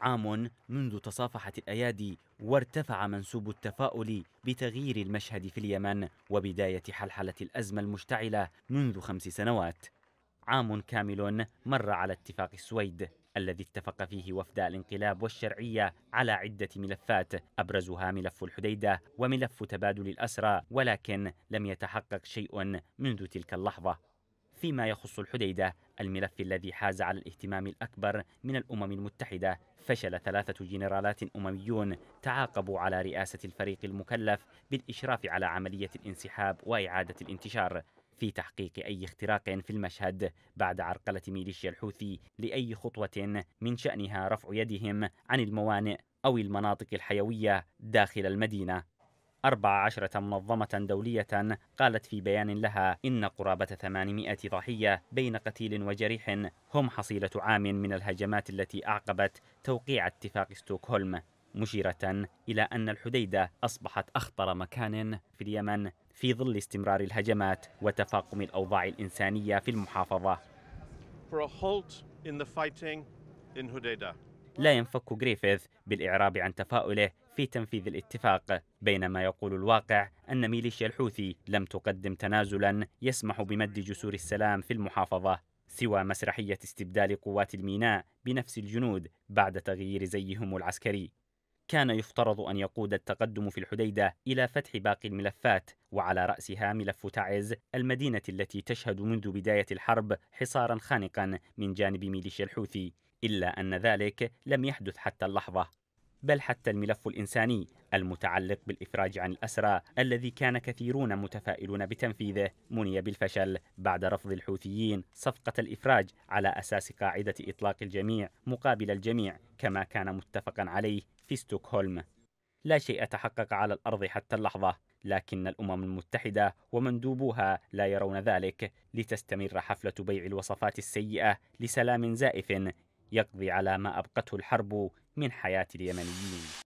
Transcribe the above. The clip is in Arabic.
عام منذ تصافحت الايادي وارتفع منسوب التفاؤل بتغيير المشهد في اليمن وبدايه حلحله الازمه المشتعله منذ خمس سنوات عام كامل مر على اتفاق السويد الذي اتفق فيه وفد الانقلاب والشرعيه على عده ملفات ابرزها ملف الحديده وملف تبادل الاسرى ولكن لم يتحقق شيء منذ تلك اللحظه فيما يخص الحديدة الملف الذي حاز على الاهتمام الأكبر من الأمم المتحدة فشل ثلاثة جنرالات أمميون تعاقبوا على رئاسة الفريق المكلف بالإشراف على عملية الانسحاب وإعادة الانتشار في تحقيق أي اختراق في المشهد بعد عرقلة ميليشيا الحوثي لأي خطوة من شأنها رفع يدهم عن الموانئ أو المناطق الحيوية داخل المدينة 14 منظمة دولية قالت في بيان لها إن قرابة 800 ضحية بين قتيل وجريح هم حصيلة عام من الهجمات التي أعقبت توقيع اتفاق ستوكهولم مشيرة إلى أن الحديدة أصبحت أخطر مكان في اليمن في ظل استمرار الهجمات وتفاقم الأوضاع الإنسانية في المحافظة لا ينفك غريفيث بالإعراب عن تفاؤله في تنفيذ الاتفاق بينما يقول الواقع أن ميليشيا الحوثي لم تقدم تنازلا يسمح بمد جسور السلام في المحافظة سوى مسرحية استبدال قوات الميناء بنفس الجنود بعد تغيير زيهم العسكري كان يفترض أن يقود التقدم في الحديدة إلى فتح باقي الملفات وعلى رأسها ملف تعز المدينة التي تشهد منذ بداية الحرب حصارا خانقا من جانب ميليشيا الحوثي إلا أن ذلك لم يحدث حتى اللحظة بل حتى الملف الإنساني المتعلق بالإفراج عن الأسرى الذي كان كثيرون متفائلون بتنفيذه مني بالفشل بعد رفض الحوثيين صفقة الإفراج على أساس قاعدة إطلاق الجميع مقابل الجميع كما كان متفقا عليه في ستوكهولم لا شيء تحقق على الأرض حتى اللحظة لكن الأمم المتحدة ومندوبوها لا يرون ذلك لتستمر حفلة بيع الوصفات السيئة لسلام زائف يقضي على ما أبقته الحرب من حياة اليمنيين